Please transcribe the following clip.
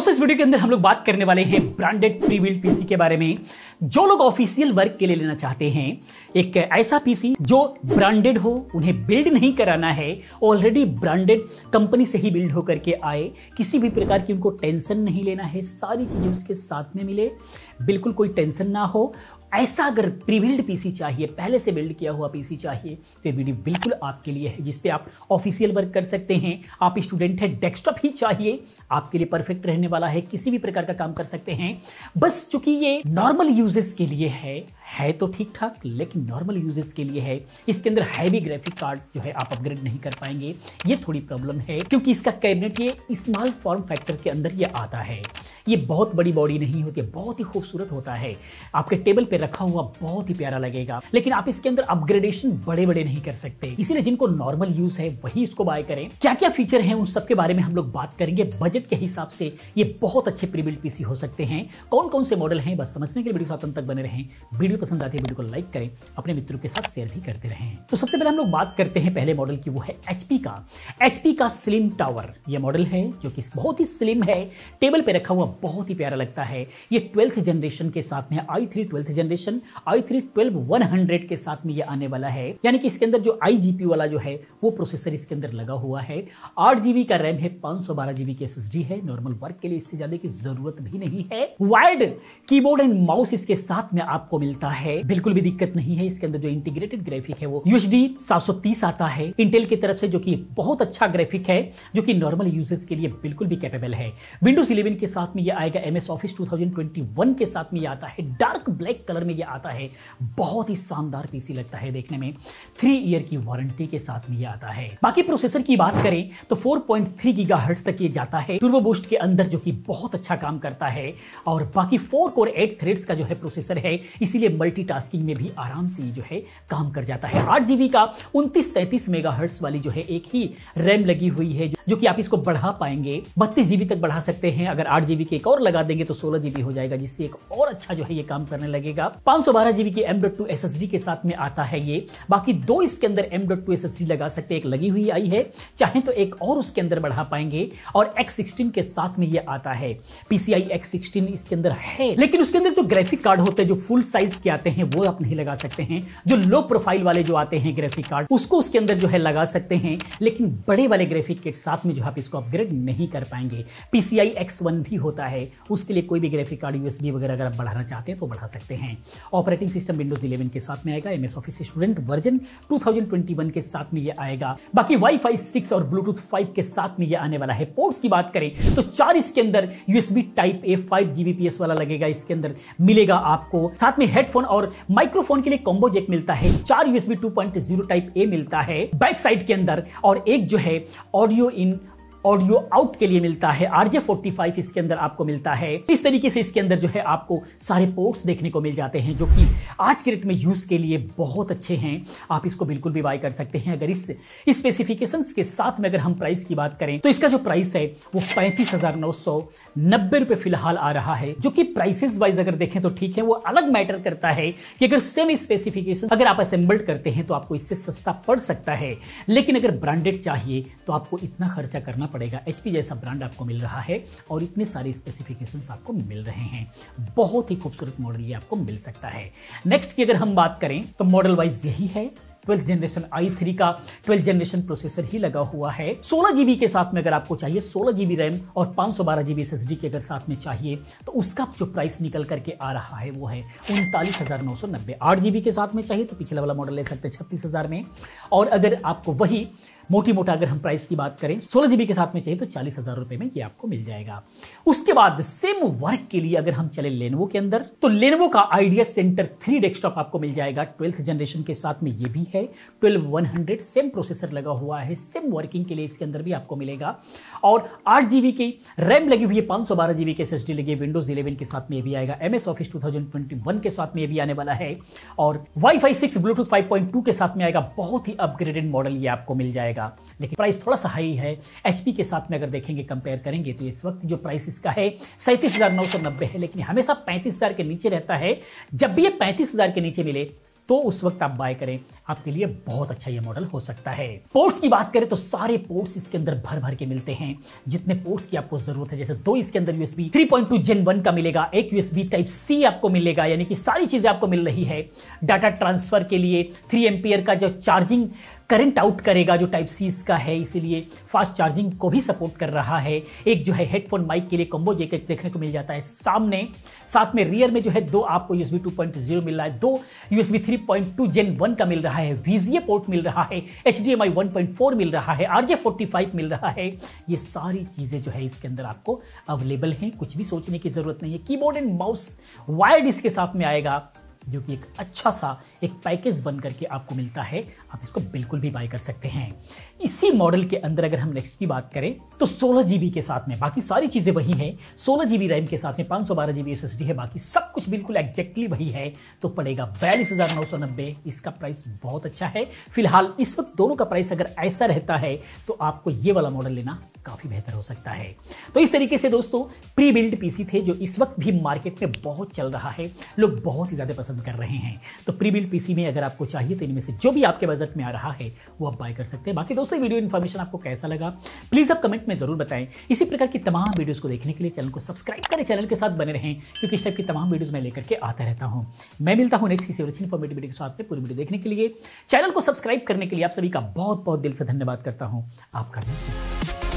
दोस्तों इस वीडियो के अंदर हम लोग बात करने वाले हैं ब्रांडेड प्री पीसी के बारे में जो लोग ऑफिशियल वर्क के लिए लेना चाहते हैं एक ऐसा पीसी जो ब्रांडेड हो उन्हें बिल्ड नहीं कराना है ऑलरेडी ब्रांडेड कंपनी से ही बिल्ड होकर के आए किसी भी प्रकार की उनको टेंशन नहीं लेना है सारी चीज़ें उसके साथ में मिले बिल्कुल कोई टेंशन ना हो ऐसा अगर प्रीबिल्ड पीसी चाहिए पहले से बिल्ड किया हुआ पीसी चाहिए तो ये वीडियो बिल्कुल आपके लिए है जिसपे आप ऑफिशियल वर्क कर सकते हैं आप स्टूडेंट हैं डेस्कटॉप ही चाहिए आपके लिए परफेक्ट रहने वाला है किसी भी प्रकार का काम कर सकते हैं बस चूंकि ये नॉर्मल यूजेस के लिए है है तो ठीक ठाक लेकिन नॉर्मल यूजेस के लिए है इसके अंदर हैवी ग्राफिक कार्ड जो है आप अपग्रेड नहीं कर पाएंगे ये थोड़ी प्रॉब्लम है क्योंकि इसका कैबिनेट ये स्मॉल फॉर्म फैक्टर के अंदर ये आता है ये बहुत बड़ी बॉडी नहीं होती बहुत ही खूबसूरत होता है आपके टेबल पर रखा हुआ बहुत ही प्यारा लगेगा लेकिन आप इसके अंदर अपग्रेडेशन बड़े बड़े नहीं कर सकते इसीलिए जिनको नॉर्मल यूज है वही इसको बाय करें क्या क्या फीचर है उन सबके बारे में हम लोग बात करेंगे बजट के हिसाब से ये बहुत अच्छे प्रीबिल्ड पीसी हो सकते हैं कौन कौन से मॉडल हैं बस समझने के लिए वीडियो तक बने रहें वीडियो वीडियो पसंद आती है वीडियो को लाइक करें अपने मित्रों के साथ शेयर भी करते रहें तो सबसे पहले हम लोग बात करते हैं पहले मॉडल की वो है एच का एच का स्लिम टावर ये मॉडल है जो कि बहुत ही स्लिम है टेबल पर रखा हुआ बहुत ही प्यारा लगता है ये ट्वेल्थ जनरेशन के साथ में i three twelfth generation i three twelve one hundred के साथ में ये आने वाला है यानी कि इसके अंदर जो आई जी पी वाला जो है वो प्रोसेसर इसके अंदर लगा हुआ है आठ जीबी का रैम है पांच सौ बारह जीबी की एस एस डी है नॉर्मल वर्क के लिए इससे ज्यादा की जरूरत भी नहीं है वाइड कीबोर्ड एंड माउस इसके साथ में आपको मिलता आता है बिल्कुल भी दिक्कत नहीं है इसके अंदर जो इंटीग्रेटेड ग्राफिक है वो यूएसडी 730 आता है इंटेल की तरफ से जो कि बहुत अच्छा ग्राफिक है जो कि नॉर्मल यूजर्स के लिए बिल्कुल भी कैपेबल है विंडोज इलेवन के साथ में ये आएगा एम एस ऑफिस टू के साथ में ये आता है डार्क ब्लैक कलर में ये आता है बहुत ही शानदार पीसी लगता है देखने में थ्री ईयर की वारंटी के साथ में ये आता है बाकी प्रोसेसर की बात करें तो four point three gigahertz तक ये जाता है टूर्बो बूस्ट के अंदर जो कि बहुत अच्छा काम करता है और बाकी फोर कोर एट थ्रेड्स का जो है प्रोसेसर है इसीलिए मल्टी में भी आराम से जो है काम कर जाता है आठ जीबी का उनतीस तैंतीस मेगा वाली जो है एक ही रैम लगी हुई है जो कि आप इसको बढ़ा पाएंगे बत्तीस जीबी तक बढ़ा सकते हैं अगर आठ जीबी के एक और लगा देंगे तो सोलह जीबी हो जाएगा जिससे एक और अच्छा जो है ये काम करने लगेगा पांच सौ बारह जीबी के M dot two S S D के साथ में आता है ये बाकी दो इसके अंदर M dot two S S D लगा सकते हैं एक लगी हुई आई है चाहे तो एक और उसके अंदर बढ़ा पाएंगे और एक्स सिक्सटीन के साथ में ये आता है पीसीआई एक्स सिक्सटीन इसके अंदर है लेकिन उसके अंदर जो ग्राफिक कार्ड होते हैं जो फुल साइज के आते हैं वो आप नहीं लगा सकते हैं जो लो प्रोफाइल वाले जो आते हैं ग्राफिक कार्ड उसको उसके अंदर जो है लगा सकते हैं लेकिन बड़े वाले ग्राफिक किट साथ में जो आप इसको अपग्रेड नहीं कर पाएंगे पी सी भी होता है उसके लिए कोई भी ग्राफिक कार्ड यूएसबी वगैरह अगर आप बढ़ाना चाहते हैं तो बढ़ा सकते हैं ऑपरेटिंग सिस्टम विंडोज इलेवन के साथ में आएगा M S Office student version 2021 के साथ में ये आएगा बाकी वाई फाई सिक्स और ब्लूटूथ फाइव के साथ में ये आने वाला है पोर्ट्स की बात करें तो चार इसके अंदर USB type A five Gbps वाला लगेगा इसके अंदर मिलेगा आपको साथ में हेडफोन हेडफोन और माइक्रोफोन के लिए कॉम्बो जेक मिलता है चार यूएसबी जीरो टाइप ए मिलता है बैक साइड के अंदर और एक जो है ऑडियो इन ऑडियो आउट के लिए मिलता है आरजे फोर्टी फाइव इसके अंदर आपको मिलता है इस तरीके से इसके अंदर जो है आपको सारे पोर्ट्स देखने को मिल जाते हैं जो कि आज के रेट में यूज़ के लिए बहुत अच्छे हैं आप इसको बिल्कुल भी बाय कर सकते हैं अगर इस स्पेसिफिकेशन के साथ में अगर हम प्राइस की बात करें तो इसका जो प्राइस है वो पैंतीस हजार नौ सौ नब्बे रुपए फिलहाल आ रहा है जो कि प्राइसेस वाइज अगर देखें तो ठीक है वो अलग मैटर करता है कि अगर सेम स्पेसिफिकेशन अगर आप असेंबल्ड करते हैं तो आपको इससे सस्ता पड़ सकता है लेकिन अगर ब्रांडेड चाहिए तो आपको इतना खर्चा करना पड़ेगा एच जैसा ब्रांड आपको मिल रहा है और इतने सारे स्पेसिफिकेशंस आपको मिल रहे हैं बहुत ही खूबसूरत मॉडल ये आपको मिल सकता है नेक्स्ट की अगर हम बात करें तो मॉडल वाइज यही है ट्वेल्थ जनरेशन आई थ्री का ट्वेल्थ जनरेशन प्रोसेसर ही लगा हुआ है सोलह जीबी के साथ में अगर आपको चाहिए सोलह जीबी रैम और पांच सौ बारह जीबी एस एस डी के अगर साथ में चाहिए तो उसका जो प्राइस निकल करके आ रहा है वो है उनतालीस हज़ार नौ सौ नब्बे आठ जीबी के साथ में चाहिए तो पिछला वाला मॉडल ले सकते हैं छत्तीस हज़ार में और अगर आपको वही मोटी मोटा अगर हम प्राइस की बात करें सोलह जीबी के साथ में चाहिए तो चालीस हज़ार रुपए में ये आपको मिल जाएगा उसके बाद सेम वर्क के लिए अगर हम चले लेनवो के अंदर तो लेनवो का आइडिया सेंटर थ्री डेस्कटॉप आपको मिल जाएगा ट्वेल्थ जनरेशन के साथ में ये भी है twelve one hundred same processor लगा हुआ है सेम वर्किंग के लिए इसके अंदर भी आपको मिलेगा और आठ जी की रैम लगी हुई है पाँच सौ बारह जी के एस एस डी लगी विंडोज इलेवन के साथ में भी आएगा M S Office two thousand twenty one के साथ में भी आने वाला है और wifi six Bluetooth five point two के साथ में आएगा बहुत ही अपग्रेडेड मॉडल ये आपको मिल जाएगा लेकिन प्राइस थोड़ा सा हाई है एच पी के साथ में अगर देखेंगे कंपेयर करेंगे तो इस वक्त जो प्राइस इसका है सैंतीस हजार नौ सौ नब्बे है लेकिन हमेशा पैंतीस हजार के नीचे रहता है जब भी ये पैंतीस हजार के नीचे मिले तो उस वक्त आप बाय करें आपके लिए बहुत अच्छा ये मॉडल हो सकता है पोर्ट्स की बात करें तो सारे पोर्ट्स इसके अंदर भर भर के मिलते हैं जितने पोर्ट्स की आपको जरूरत है जैसे दो इसके अंदर यूएसबी 3.2 जेन वन का मिलेगा एक यूएसबी टाइप सी आपको मिलेगा यानी कि सारी चीजें आपको मिल रही है डाटा ट्रांसफर के लिए थ्री एम्पियर का जो चार्जिंग करंट आउट करेगा जो टाइप सीज का है इसीलिए फास्ट चार्जिंग को भी सपोर्ट कर रहा है एक जो है हेडफोन माइक के लिए कम्बो जैकेट देखने को मिल जाता है सामने साथ में रियर में जो है दो आपको यूएसबी जीरो मिल रहा है दो यूएसबी टू जेन वन का मिल रहा है वीजीए पोर्ट मिल रहा है एच डी एम मिल रहा है आर जे मिल रहा है ये सारी चीज़ें जो है इसके अंदर आपको अवेलेबल हैं कुछ भी सोचने की ज़रूरत नहीं है कीबोर्ड एंड माउस वायर्ड इसके साथ में आएगा जो कि एक अच्छा सा एक पैकेज बन करके आपको मिलता है आप इसको बिल्कुल भी बाय कर सकते हैं इसी मॉडल के अंदर अगर हम नेक्स्ट की बात करें तो सोलह जी के साथ में बाकी सारी चीज़ें वही हैं सोलह जी रैम के साथ में पाँच सौ बारह जी है बाकी सब कुछ बिल्कुल एग्जैक्टली वही है तो पड़ेगा बयालीस हज़ार नौ सौ नब्बे इसका प्राइस बहुत अच्छा है फिलहाल इस वक्त दोनों का प्राइस अगर ऐसा रहता है तो आपको ये वाला मॉडल लेना काफ़ी बेहतर हो सकता है तो इस तरीके से दोस्तों प्री बिल्ड पीसी थे जो इस वक्त भी मार्केट में बहुत चल रहा है लोग बहुत ही ज़्यादा पसंद कर रहे हैं तो प्री बिल्ड पीसी में अगर आपको चाहिए तो इनमें से जो भी आपके बजट में आ रहा है वो आप बाय कर सकते हैं बाकी दोस्तों वीडियो इन्फॉर्मेशन आपको कैसा लगा प्लीज़ आप कमेंट में ज़रूर बताएं इसी प्रकार की तमाम वीडियोज़ को देखने के लिए चैनल को सब्सक्राइब करें चैनल के साथ बने रहें क्योंकि इस टाइप की तमाम वीडियोज़ मैं लेकर के आता रहता हूं मैं मिलता हूं नेक्स्ट किसी इन्फॉर्मेटिव के साथ में पूरी वीडियो देखने के लिए चैनल को सब्सक्राइब करने के लिए आप सभी का बहुत बहुत दिल से धन्यवाद करता हूँ आपका दोस्तों